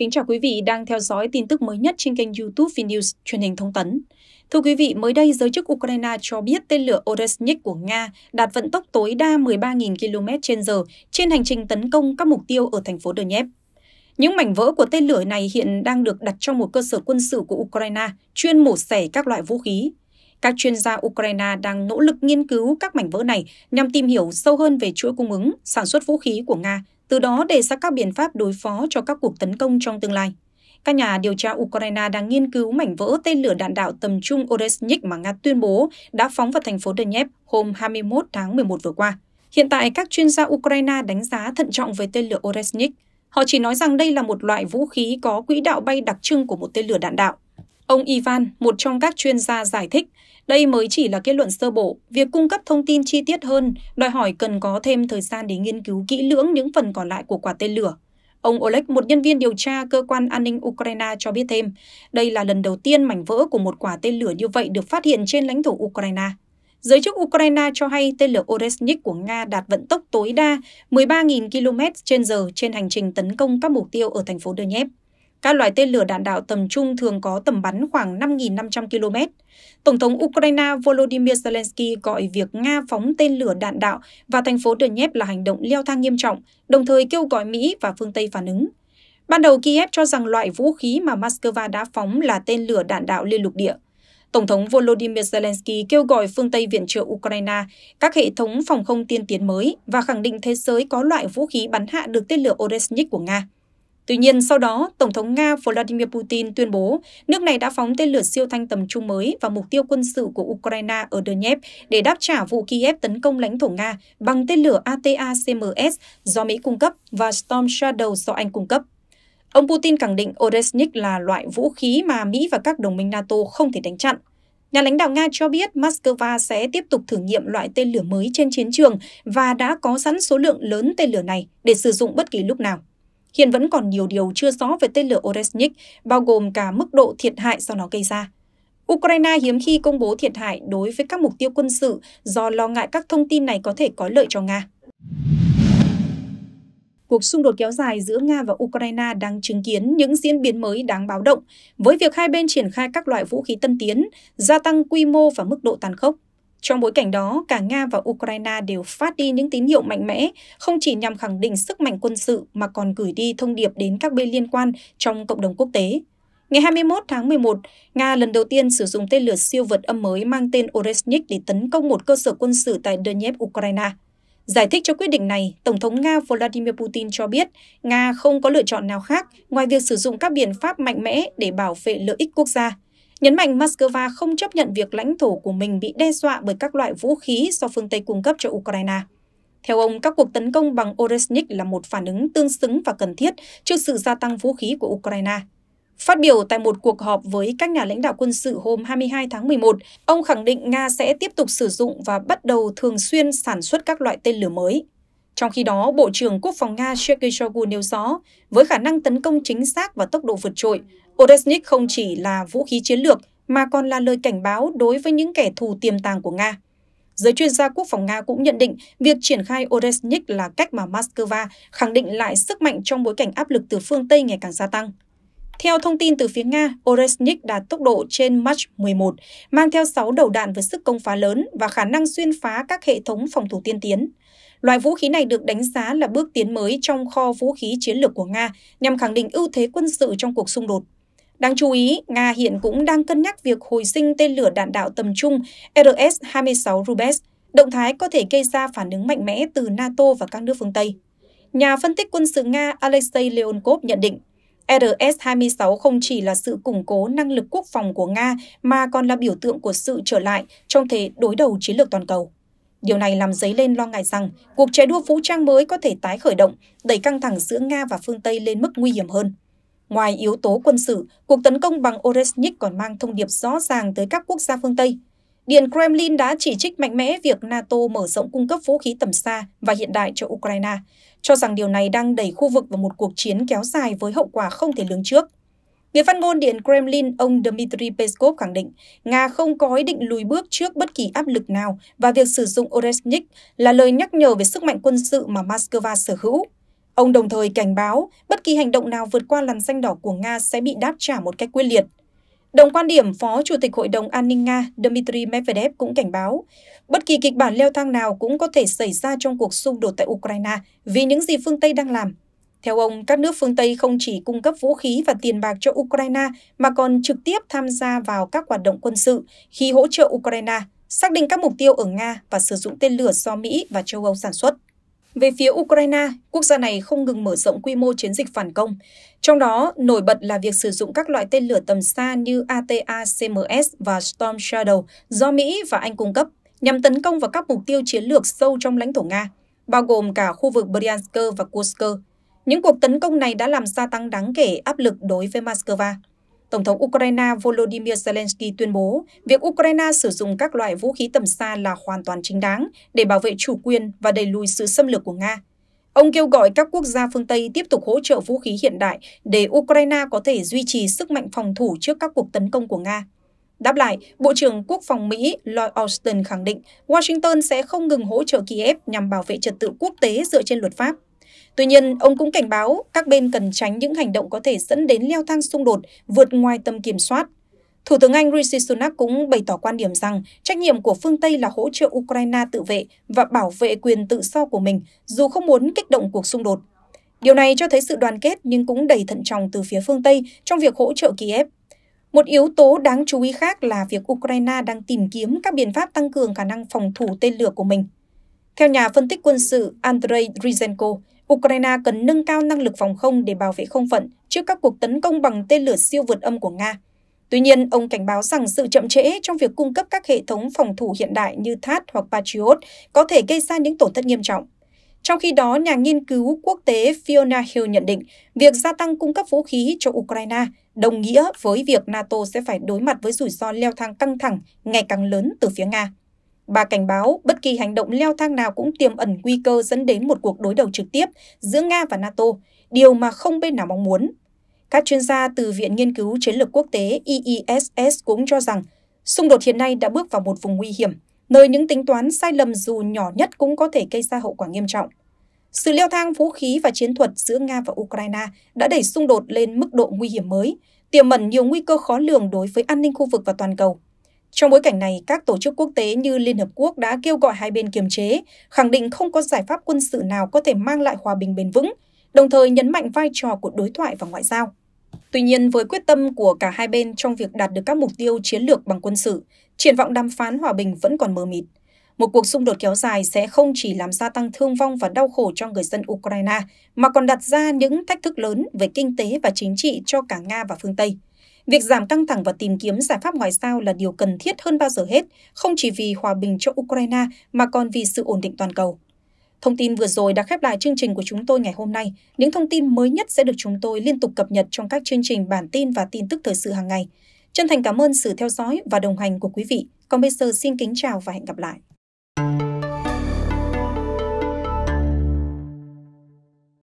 Kính chào quý vị đang theo dõi tin tức mới nhất trên kênh YouTube Vnews truyền hình thông tấn. Thưa quý vị, mới đây giới chức Ukraine cho biết tên lửa Oresnik của Nga đạt vận tốc tối đa 13.000 km/h trên hành trình tấn công các mục tiêu ở thành phố Donetsk. Những mảnh vỡ của tên lửa này hiện đang được đặt trong một cơ sở quân sự của Ukraine chuyên mổ xẻ các loại vũ khí. Các chuyên gia Ukraine đang nỗ lực nghiên cứu các mảnh vỡ này nhằm tìm hiểu sâu hơn về chuỗi cung ứng, sản xuất vũ khí của Nga từ đó đề ra các biện pháp đối phó cho các cuộc tấn công trong tương lai. Các nhà điều tra Ukraine đang nghiên cứu mảnh vỡ tên lửa đạn đạo tầm trung Oresnik mà Nga tuyên bố đã phóng vào thành phố Donetsk hôm 21 tháng 11 vừa qua. Hiện tại, các chuyên gia Ukraine đánh giá thận trọng về tên lửa Oresnik. Họ chỉ nói rằng đây là một loại vũ khí có quỹ đạo bay đặc trưng của một tên lửa đạn đạo. Ông Ivan, một trong các chuyên gia giải thích, đây mới chỉ là kết luận sơ bộ, việc cung cấp thông tin chi tiết hơn đòi hỏi cần có thêm thời gian để nghiên cứu kỹ lưỡng những phần còn lại của quả tên lửa. Ông Oleg, một nhân viên điều tra cơ quan an ninh Ukraine cho biết thêm, đây là lần đầu tiên mảnh vỡ của một quả tên lửa như vậy được phát hiện trên lãnh thổ Ukraine. Giới chức Ukraine cho hay tên lửa Oresnik của Nga đạt vận tốc tối đa 13.000 km/h trên hành trình tấn công các mục tiêu ở thành phố Donetsk. Các loại tên lửa đạn đạo tầm trung thường có tầm bắn khoảng 5.500 km. Tổng thống Ukraine Volodymyr Zelensky gọi việc Nga phóng tên lửa đạn đạo vào thành phố Donetsk là hành động leo thang nghiêm trọng, đồng thời kêu gọi Mỹ và phương Tây phản ứng. Ban đầu Kiev cho rằng loại vũ khí mà Moscow đã phóng là tên lửa đạn đạo liên lục địa. Tổng thống Volodymyr Zelensky kêu gọi phương Tây viện trợ Ukraine các hệ thống phòng không tiên tiến mới và khẳng định thế giới có loại vũ khí bắn hạ được tên lửa Oresnik của Nga. Tuy nhiên, sau đó, Tổng thống Nga Vladimir Putin tuyên bố nước này đã phóng tên lửa siêu thanh tầm trung mới vào mục tiêu quân sự của Ukraine ở Donetsk để đáp trả vụ Kiev tấn công lãnh thổ Nga bằng tên lửa ATACMS do Mỹ cung cấp và Storm Shadow do Anh cung cấp. Ông Putin khẳng định Odesnik là loại vũ khí mà Mỹ và các đồng minh NATO không thể đánh chặn. Nhà lãnh đạo Nga cho biết Moscow sẽ tiếp tục thử nghiệm loại tên lửa mới trên chiến trường và đã có sẵn số lượng lớn tên lửa này để sử dụng bất kỳ lúc nào. Hiện vẫn còn nhiều điều chưa rõ về tên lửa Oresnik, bao gồm cả mức độ thiệt hại do nó gây ra. Ukraine hiếm khi công bố thiệt hại đối với các mục tiêu quân sự do lo ngại các thông tin này có thể có lợi cho Nga. Cuộc xung đột kéo dài giữa Nga và Ukraine đang chứng kiến những diễn biến mới đáng báo động, với việc hai bên triển khai các loại vũ khí tân tiến, gia tăng quy mô và mức độ tàn khốc. Trong bối cảnh đó, cả Nga và Ukraine đều phát đi những tín hiệu mạnh mẽ, không chỉ nhằm khẳng định sức mạnh quân sự mà còn gửi đi thông điệp đến các bên liên quan trong cộng đồng quốc tế. Ngày 21 tháng 11, Nga lần đầu tiên sử dụng tên lửa siêu vượt âm mới mang tên Oresnik để tấn công một cơ sở quân sự tại Donetsk, Ukraine. Giải thích cho quyết định này, Tổng thống Nga Vladimir Putin cho biết Nga không có lựa chọn nào khác ngoài việc sử dụng các biện pháp mạnh mẽ để bảo vệ lợi ích quốc gia – nhấn mạnh Moscow không chấp nhận việc lãnh thổ của mình bị đe dọa bởi các loại vũ khí do phương Tây cung cấp cho Ukraine. Theo ông, các cuộc tấn công bằng Oresnik là một phản ứng tương xứng và cần thiết trước sự gia tăng vũ khí của Ukraine. Phát biểu tại một cuộc họp với các nhà lãnh đạo quân sự hôm 22 tháng 11, ông khẳng định Nga sẽ tiếp tục sử dụng và bắt đầu thường xuyên sản xuất các loại tên lửa mới. Trong khi đó, Bộ trưởng Quốc phòng Nga Sergei Shoigu nêu rõ, với khả năng tấn công chính xác và tốc độ vượt trội, Odesnik không chỉ là vũ khí chiến lược mà còn là lời cảnh báo đối với những kẻ thù tiềm tàng của Nga. Giới chuyên gia quốc phòng Nga cũng nhận định việc triển khai Odesnik là cách mà Moscow khẳng định lại sức mạnh trong bối cảnh áp lực từ phương Tây ngày càng gia tăng. Theo thông tin từ phía Nga, Oresnik đạt tốc độ trên Mach 11, mang theo 6 đầu đạn với sức công phá lớn và khả năng xuyên phá các hệ thống phòng thủ tiên tiến. Loại vũ khí này được đánh giá là bước tiến mới trong kho vũ khí chiến lược của Nga nhằm khẳng định ưu thế quân sự trong cuộc xung đột. Đáng chú ý, Nga hiện cũng đang cân nhắc việc hồi sinh tên lửa đạn đạo tầm trung RS-26 Rubes. Động thái có thể gây ra phản ứng mạnh mẽ từ NATO và các nước phương Tây. Nhà phân tích quân sự Nga Alexei Leonkov nhận định, RS-26 không chỉ là sự củng cố năng lực quốc phòng của Nga mà còn là biểu tượng của sự trở lại trong thế đối đầu chiến lược toàn cầu. Điều này làm dấy lên lo ngại rằng cuộc chạy đua vũ trang mới có thể tái khởi động, đẩy căng thẳng giữa Nga và phương Tây lên mức nguy hiểm hơn. Ngoài yếu tố quân sự, cuộc tấn công bằng Oresnik còn mang thông điệp rõ ràng tới các quốc gia phương Tây. Điện Kremlin đã chỉ trích mạnh mẽ việc NATO mở rộng cung cấp vũ khí tầm xa và hiện đại cho Ukraine, cho rằng điều này đang đẩy khu vực vào một cuộc chiến kéo dài với hậu quả không thể lường trước. Người phát ngôn Điện Kremlin ông Dmitry Peskov khẳng định Nga không có ý định lùi bước trước bất kỳ áp lực nào và việc sử dụng Oresnik là lời nhắc nhở về sức mạnh quân sự mà Moscow sở hữu. Ông đồng thời cảnh báo bất kỳ hành động nào vượt qua làn danh đỏ của Nga sẽ bị đáp trả một cách quyết liệt. Đồng quan điểm, Phó Chủ tịch Hội đồng An ninh Nga Dmitry Medvedev cũng cảnh báo, bất kỳ kịch bản leo thang nào cũng có thể xảy ra trong cuộc xung đột tại Ukraine vì những gì phương Tây đang làm theo ông, các nước phương Tây không chỉ cung cấp vũ khí và tiền bạc cho Ukraine mà còn trực tiếp tham gia vào các hoạt động quân sự khi hỗ trợ Ukraine, xác định các mục tiêu ở Nga và sử dụng tên lửa do Mỹ và châu Âu sản xuất. Về phía Ukraine, quốc gia này không ngừng mở rộng quy mô chiến dịch phản công. Trong đó, nổi bật là việc sử dụng các loại tên lửa tầm xa như ATACMS và Storm Shadow do Mỹ và Anh cung cấp nhằm tấn công vào các mục tiêu chiến lược sâu trong lãnh thổ Nga, bao gồm cả khu vực Bryansk và Kursk những cuộc tấn công này đã làm gia tăng đáng kể áp lực đối với Moscow. Tổng thống Ukraine Volodymyr Zelensky tuyên bố việc Ukraine sử dụng các loại vũ khí tầm xa là hoàn toàn chính đáng để bảo vệ chủ quyền và đẩy lùi sự xâm lược của Nga. Ông kêu gọi các quốc gia phương Tây tiếp tục hỗ trợ vũ khí hiện đại để Ukraine có thể duy trì sức mạnh phòng thủ trước các cuộc tấn công của Nga. Đáp lại, Bộ trưởng Quốc phòng Mỹ Lloyd Austin khẳng định Washington sẽ không ngừng hỗ trợ Kiev nhằm bảo vệ trật tự quốc tế dựa trên luật pháp. Tuy nhiên, ông cũng cảnh báo các bên cần tránh những hành động có thể dẫn đến leo thang xung đột vượt ngoài tầm kiểm soát. Thủ tướng Anh Rishi Sunak cũng bày tỏ quan điểm rằng trách nhiệm của phương Tây là hỗ trợ Ukraine tự vệ và bảo vệ quyền tự do của mình dù không muốn kích động cuộc xung đột. Điều này cho thấy sự đoàn kết nhưng cũng đầy thận trọng từ phía phương Tây trong việc hỗ trợ Kiev. Một yếu tố đáng chú ý khác là việc Ukraine đang tìm kiếm các biện pháp tăng cường khả năng phòng thủ tên lửa của mình. Theo nhà phân tích quân sự Andrei Ryzenko, Ukraine cần nâng cao năng lực phòng không để bảo vệ không phận trước các cuộc tấn công bằng tên lửa siêu vượt âm của Nga. Tuy nhiên, ông cảnh báo rằng sự chậm trễ trong việc cung cấp các hệ thống phòng thủ hiện đại như THAAD hoặc Patriot có thể gây ra những tổn thất nghiêm trọng. Trong khi đó, nhà nghiên cứu quốc tế Fiona Hill nhận định việc gia tăng cung cấp vũ khí cho Ukraine đồng nghĩa với việc NATO sẽ phải đối mặt với rủi ro leo thang căng thẳng ngày càng lớn từ phía Nga. Bà cảnh báo bất kỳ hành động leo thang nào cũng tiềm ẩn nguy cơ dẫn đến một cuộc đối đầu trực tiếp giữa Nga và NATO, điều mà không bên nào mong muốn. Các chuyên gia từ Viện Nghiên cứu Chiến lược Quốc tế iiss e e cũng cho rằng xung đột hiện nay đã bước vào một vùng nguy hiểm, nơi những tính toán sai lầm dù nhỏ nhất cũng có thể gây ra hậu quả nghiêm trọng. Sự leo thang vũ khí và chiến thuật giữa Nga và Ukraine đã đẩy xung đột lên mức độ nguy hiểm mới, tiềm ẩn nhiều nguy cơ khó lường đối với an ninh khu vực và toàn cầu. Trong bối cảnh này, các tổ chức quốc tế như Liên Hợp Quốc đã kêu gọi hai bên kiềm chế, khẳng định không có giải pháp quân sự nào có thể mang lại hòa bình bền vững, đồng thời nhấn mạnh vai trò của đối thoại và ngoại giao. Tuy nhiên, với quyết tâm của cả hai bên trong việc đạt được các mục tiêu chiến lược bằng quân sự, triển vọng đàm phán hòa bình vẫn còn mờ mịt. Một cuộc xung đột kéo dài sẽ không chỉ làm gia tăng thương vong và đau khổ cho người dân Ukraine, mà còn đặt ra những thách thức lớn về kinh tế và chính trị cho cả Nga và phương Tây. Việc giảm căng thẳng và tìm kiếm giải pháp ngoại giao là điều cần thiết hơn bao giờ hết, không chỉ vì hòa bình cho Ukraine mà còn vì sự ổn định toàn cầu. Thông tin vừa rồi đã khép lại chương trình của chúng tôi ngày hôm nay. Những thông tin mới nhất sẽ được chúng tôi liên tục cập nhật trong các chương trình bản tin và tin tức thời sự hàng ngày. Chân thành cảm ơn sự theo dõi và đồng hành của quý vị. Còn bây giờ xin kính chào và hẹn gặp lại.